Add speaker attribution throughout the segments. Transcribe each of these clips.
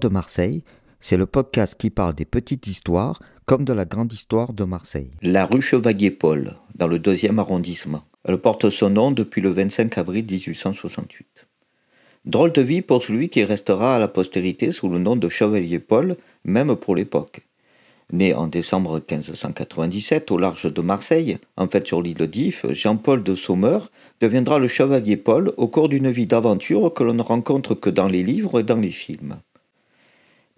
Speaker 1: de Marseille, c'est le podcast qui parle des petites histoires comme de la grande histoire de Marseille. La rue Chevalier-Paul, dans le deuxième arrondissement. Elle porte son nom depuis le 25 avril 1868. Drôle de vie pour celui qui restera à la postérité sous le nom de Chevalier-Paul, même pour l'époque. Né en décembre 1597 au large de Marseille, en fait sur l'île d'If, Jean-Paul de Saumeur deviendra le Chevalier Paul au cours d'une vie d'aventure que l'on ne rencontre que dans les livres et dans les films.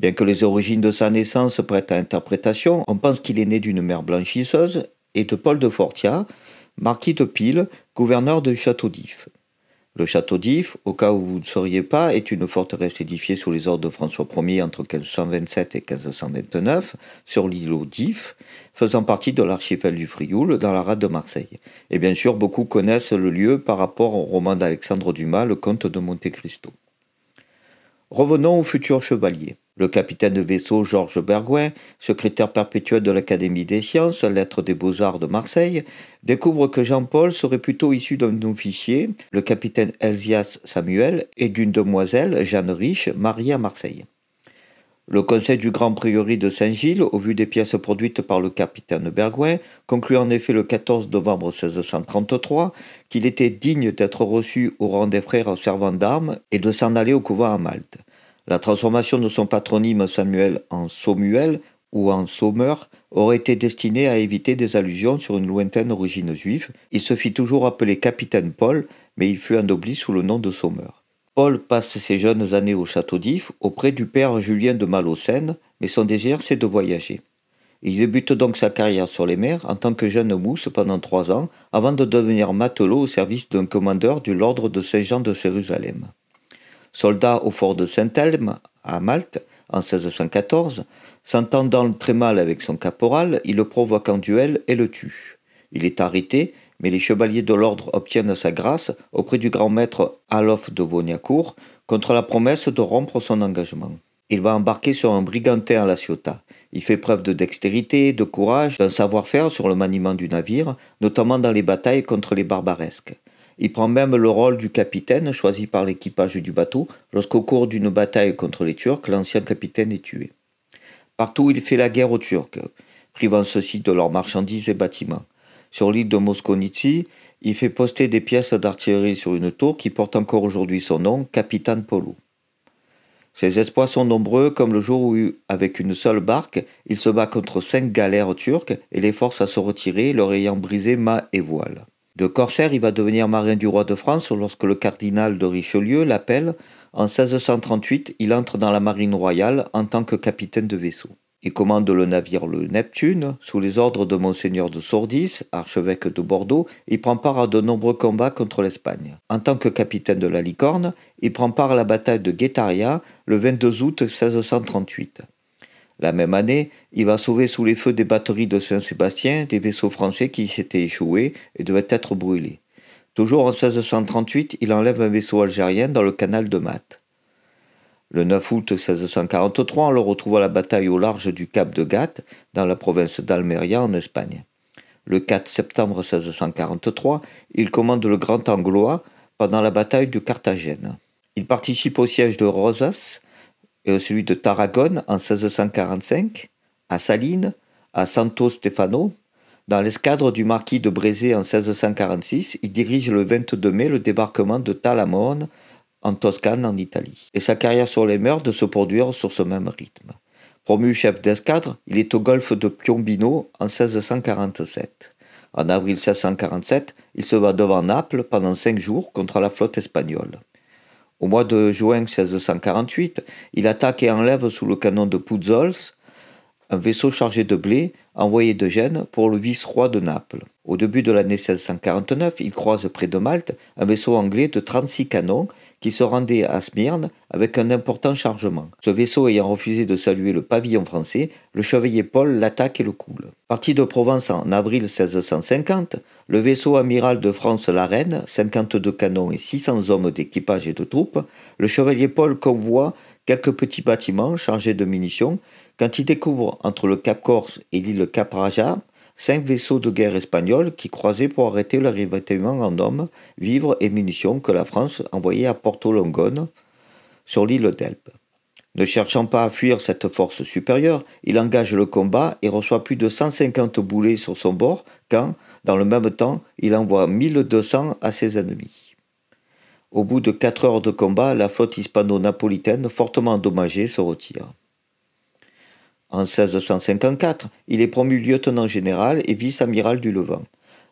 Speaker 1: Bien que les origines de sa naissance prêtent à interprétation, on pense qu'il est né d'une mère blanchisseuse et de Paul de Fortia, marquis de Pile, gouverneur du château d'If. Le château d'If, au cas où vous ne sauriez pas, est une forteresse édifiée sous les ordres de François Ier entre 1527 et 1529 sur l'îlot d'If, faisant partie de l'archipel du Frioul dans la rade de Marseille. Et bien sûr, beaucoup connaissent le lieu par rapport au roman d'Alexandre Dumas, Le Comte de Monte Cristo. Revenons au futur chevalier. Le capitaine de vaisseau Georges Bergouin, secrétaire perpétuel de l'Académie des sciences, lettres des beaux-arts de Marseille, découvre que Jean-Paul serait plutôt issu d'un officier, le capitaine Elsias Samuel, et d'une demoiselle, Jeanne Riche, mariée à Marseille. Le conseil du grand prieuré de Saint-Gilles, au vu des pièces produites par le capitaine Bergouin, conclut en effet le 14 novembre 1633 qu'il était digne d'être reçu au rang des frères servant d'armes et de s'en aller au couvent à Malte. La transformation de son patronyme Samuel en Saumuel ou en Sommer aurait été destinée à éviter des allusions sur une lointaine origine juive. Il se fit toujours appeler capitaine Paul, mais il fut endobli sous le nom de Saumeur. Paul passe ses jeunes années au château d'If auprès du père Julien de Malocène, mais son désir c'est de voyager. Il débute donc sa carrière sur les mers en tant que jeune mousse pendant trois ans avant de devenir matelot au service d'un commandeur du l'ordre de Saint-Jean de Jérusalem. Soldat au fort de Saint-Elme, à Malte, en 1614, s'entendant très mal avec son caporal, il le provoque en duel et le tue. Il est arrêté, mais les chevaliers de l'ordre obtiennent sa grâce auprès du grand maître Alof de Boniacourt contre la promesse de rompre son engagement. Il va embarquer sur un brigantin à la Ciotat. Il fait preuve de dextérité, de courage, d'un savoir-faire sur le maniement du navire, notamment dans les batailles contre les barbaresques. Il prend même le rôle du capitaine choisi par l'équipage du bateau lorsqu'au cours d'une bataille contre les Turcs, l'ancien capitaine est tué. Partout, il fait la guerre aux Turcs, privant ceux-ci de leurs marchandises et bâtiments. Sur l'île de Mosconici, il fait poster des pièces d'artillerie sur une tour qui porte encore aujourd'hui son nom, Capitaine Polo. Ses espoirs sont nombreux, comme le jour où, avec une seule barque, il se bat contre cinq galères turques et les force à se retirer, leur ayant brisé mât et voile. De corsaire, il va devenir marin du roi de France lorsque le cardinal de Richelieu l'appelle. En 1638, il entre dans la marine royale en tant que capitaine de vaisseau. Il commande le navire le Neptune sous les ordres de Monseigneur de Sourdis, archevêque de Bordeaux, et prend part à de nombreux combats contre l'Espagne. En tant que capitaine de la Licorne, il prend part à la bataille de Guétaria le 22 août 1638. La même année, il va sauver sous les feux des batteries de Saint-Sébastien des vaisseaux français qui s'étaient échoués et devaient être brûlés. Toujours en 1638, il enlève un vaisseau algérien dans le canal de Mat. Le 9 août 1643, on le retrouve à la bataille au large du Cap de Gatte, dans la province d'Almeria, en Espagne. Le 4 septembre 1643, il commande le Grand Anglois pendant la bataille du Carthagène. Il participe au siège de Rosas, et celui de Tarragone en 1645, à Salines, à Santo Stefano. Dans l'escadre du marquis de Brézé en 1646, il dirige le 22 mai le débarquement de Talamone en Toscane en Italie. Et sa carrière sur les mers de se produire sur ce même rythme. Promu chef d'escadre, il est au golfe de Piombino en 1647. En avril 1647, il se bat devant Naples pendant cinq jours contre la flotte espagnole. Au mois de juin 1648, il attaque et enlève sous le canon de Puzols un vaisseau chargé de blé envoyé de Gênes pour le vice-roi de Naples. Au début de l'année 1649, il croise près de Malte un vaisseau anglais de 36 canons qui se rendait à Smyrne avec un important chargement. Ce vaisseau ayant refusé de saluer le pavillon français, le chevalier Paul l'attaque et le coule. Parti de Provence en avril 1650, le vaisseau amiral de France La Reine, 52 canons et 600 hommes d'équipage et de troupes, le chevalier Paul convoie quelques petits bâtiments chargés de munitions quand il découvre entre le Cap Corse et l'île Cap Raja cinq vaisseaux de guerre espagnols qui croisaient pour arrêter le en hommes, vivres et munitions que la France envoyait à Porto Longone, sur l'île d'Elbe. Ne cherchant pas à fuir cette force supérieure, il engage le combat et reçoit plus de 150 boulets sur son bord quand, dans le même temps, il envoie 1200 à ses ennemis. Au bout de quatre heures de combat, la flotte hispano-napolitaine, fortement endommagée, se retire. En 1654, il est promu lieutenant général et vice-amiral du Levant.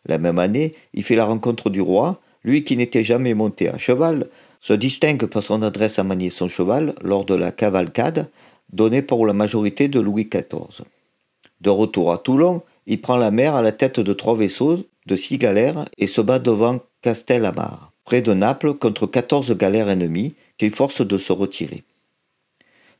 Speaker 1: La même année, il fait la rencontre du roi, lui qui n'était jamais monté à cheval, se distingue par son adresse à manier son cheval lors de la cavalcade donnée pour la majorité de Louis XIV. De retour à Toulon, il prend la mer à la tête de trois vaisseaux, de six galères, et se bat devant Castelamar, près de Naples, contre quatorze galères ennemies qu'il force de se retirer.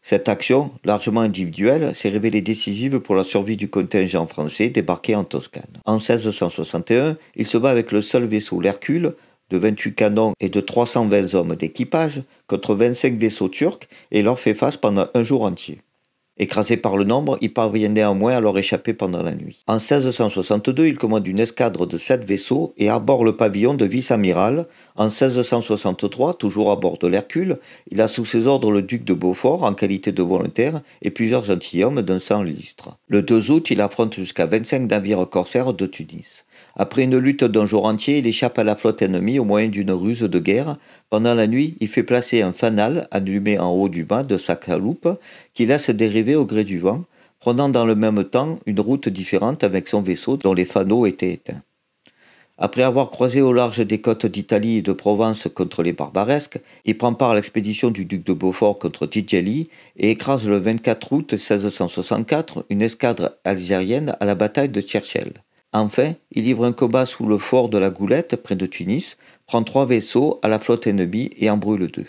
Speaker 1: Cette action, largement individuelle, s'est révélée décisive pour la survie du contingent français débarqué en Toscane. En 1661, il se bat avec le seul vaisseau l'Hercule, de 28 canons et de 320 hommes d'équipage, contre 25 vaisseaux turcs, et leur fait face pendant un jour entier. Écrasé par le nombre, il parvient néanmoins à leur échapper pendant la nuit. En 1662, il commande une escadre de sept vaisseaux et aborde le pavillon de vice-amiral. En 1663, toujours à bord de l'Hercule, il a sous ses ordres le duc de Beaufort en qualité de volontaire et plusieurs gentilshommes d'un sang listre Le 2 août, il affronte jusqu'à 25 navires corsaires de Tunis. Après une lutte d'un jour entier, il échappe à la flotte ennemie au moyen d'une ruse de guerre. Pendant la nuit, il fait placer un fanal allumé en haut du bas de sa caloupe qui laisse dériver au gré du vent, prenant dans le même temps une route différente avec son vaisseau dont les fanaux étaient éteints. Après avoir croisé au large des côtes d'Italie et de Provence contre les barbaresques, il prend part à l'expédition du duc de Beaufort contre Gigelli et écrase le 24 août 1664 une escadre algérienne à la bataille de Churchill. Enfin, il livre un combat sous le fort de la Goulette près de Tunis, prend trois vaisseaux à la flotte ennemie et en brûle deux.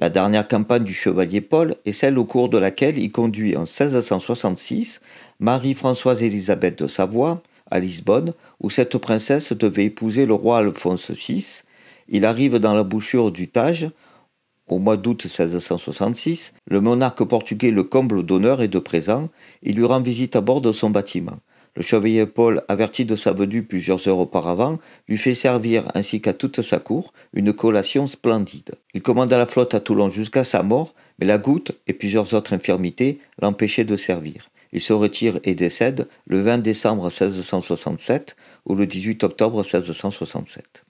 Speaker 1: La dernière campagne du chevalier Paul est celle au cours de laquelle il conduit en 1666 Marie-Françoise Élisabeth de Savoie à Lisbonne, où cette princesse devait épouser le roi Alphonse VI. Il arrive dans la bouchure du Tage. Au mois d'août 1666, le monarque portugais le comble d'honneur et de présents et lui rend visite à bord de son bâtiment. Le chevalier Paul, averti de sa venue plusieurs heures auparavant, lui fait servir, ainsi qu'à toute sa cour, une collation splendide. Il commanda la flotte à Toulon jusqu'à sa mort, mais la goutte et plusieurs autres infirmités l'empêchaient de servir. Il se retire et décède le 20 décembre 1667 ou le 18 octobre 1667.